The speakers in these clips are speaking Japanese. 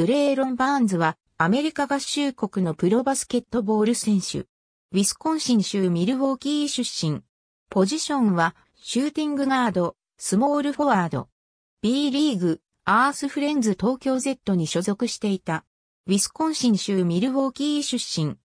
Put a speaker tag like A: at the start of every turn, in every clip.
A: トゥレーロン・バーンズは、アメリカ合衆国のプロバスケットボール選手。ウィスコンシン州ミルウォーキー出身。ポジションは、シューティングガード、スモールフォワード。B リーグ、アースフレンズ東京 Z に所属していた。ウィスコンシン州ミルウォーキー出身。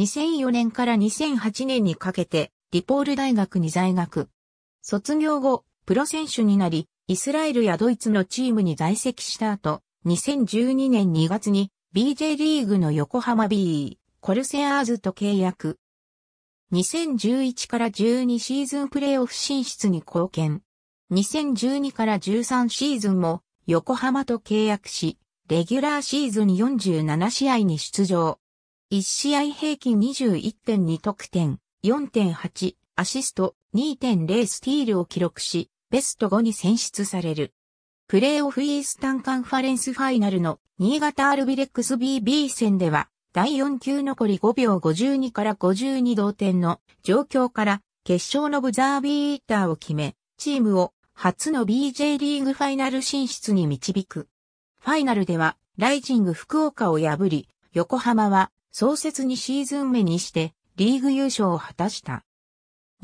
A: 2004年から2008年にかけて、リポール大学に在学。卒業後、プロ選手になり、イスラエルやドイツのチームに在籍した後、2012年2月に BJ リーグの横浜 B コルセアーズと契約。2011から12シーズンプレーオフ進出に貢献。2012から13シーズンも横浜と契約し、レギュラーシーズン47試合に出場。1試合平均21.2得点、4.8アシスト、2.0スティールを記録し、ベスト5に選出される。プレーオフイースタンカンファレンスファイナルの新潟アルビレックス BB 戦では第4球残り5秒52から52同点の状況から決勝のブザービーターを決め、チームを初の BJ リーグファイナル進出に導く。ファイナルではライジング福岡を破り、横浜は創設2シーズン目にしてリーグ優勝を果たした。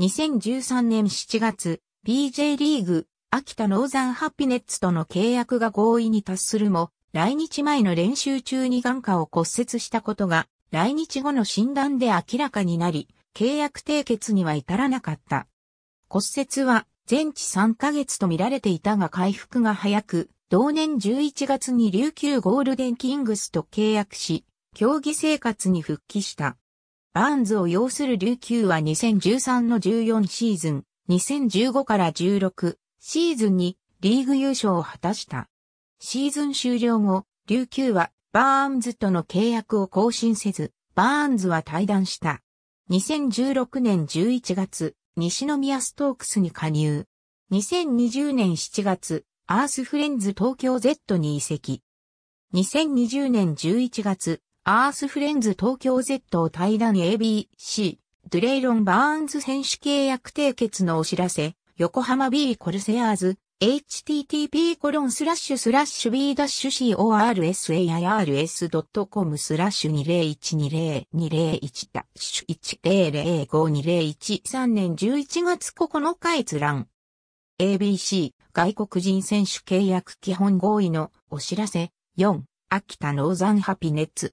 A: 2013年7月、BJ リーグ秋田ノーザンハピネッツとの契約が合意に達するも、来日前の練習中に眼下を骨折したことが、来日後の診断で明らかになり、契約締結には至らなかった。骨折は全治3ヶ月と見られていたが回復が早く、同年11月に琉球ゴールデンキングスと契約し、競技生活に復帰した。バーンズを擁する琉球は2013の14シーズン、2015から16、シーズンにリーグ優勝を果たした。シーズン終了後、琉球はバーンズとの契約を更新せず、バーンズは退団した。2016年11月、西宮ストークスに加入。2020年7月、アースフレンズ東京 Z に移籍。2020年11月、アースフレンズ東京 Z を退団 ABC、ドゥレイロン・バーンズ選手契約締結のお知らせ、横浜 B コルセアーズ、http コロンスラッシュスラッシュ b-corsairs.com スラッシュ20120201ダッ10052013年11月9日閲覧。ABC 外国人選手契約基本合意のお知らせ4秋田ノーザンハピネッツ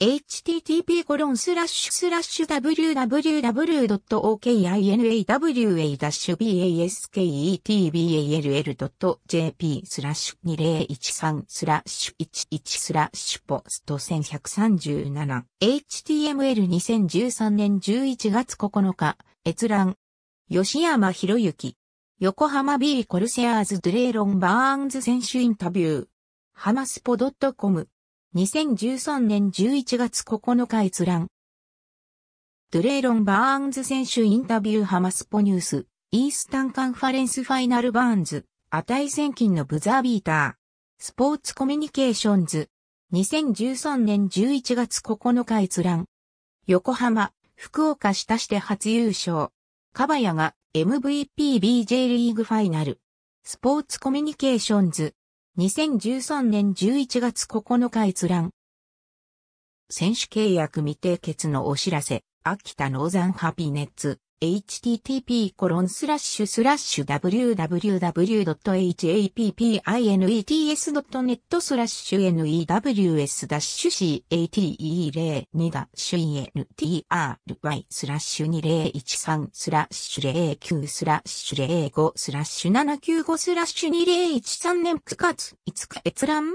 A: http://www.okinawa-basket.jp スラッシュ2013スラッシュ11スラッシュポスト1137 html2013 年11月9日閲覧吉山博之横浜 B コルセアーズドレーロンバーンズ選手インタビューハマスポ .com 2013年11月9日閲覧。ドレイロン・バーンズ選手インタビューハマスポニュース、イースタンカンファレンスファイナルバーンズ、値千金のブザービーター、スポーツコミュニケーションズ、2013年11月9日閲覧。横浜、福岡下市で初優勝。カバヤが MVPBJ リーグファイナル。スポーツコミュニケーションズ、2013年11月9日閲覧。選手契約未締結のお知らせ、秋田ノーザンハピネッツ。http://www.happinets.net スラッシュ news-cate02-entry スラッシュ2013スラッシュ09スラッシュ05スラッシュ795スラッシュ2013年9月5日閲覧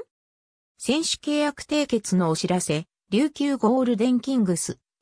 A: 選手契約締結のお知らせ、琉球ゴールデンキングス。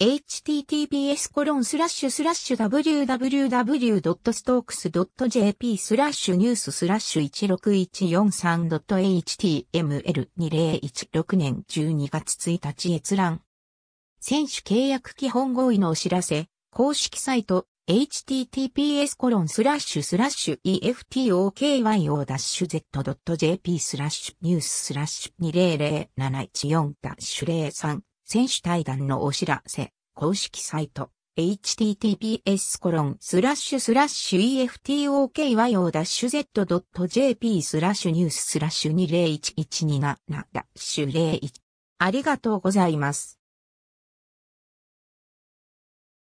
A: https コロンスラッシュスラッシュ www.stokes.jp スラッシュニューススラッシュ 16143.html2016 年12月1日閲覧。選手契約基本合意のお知らせ、公式サイト https コロンスラッシュスラッシュ eftokyo-z.jp スラッシュニューススラッシュ2007141-03選手対談のお知らせ、公式サイト、https コロンスラッシュスラッシュ EFTOKYO-Z.jp スラッシュニューススラッシュ201127ダッシュ01。ありがとうございます。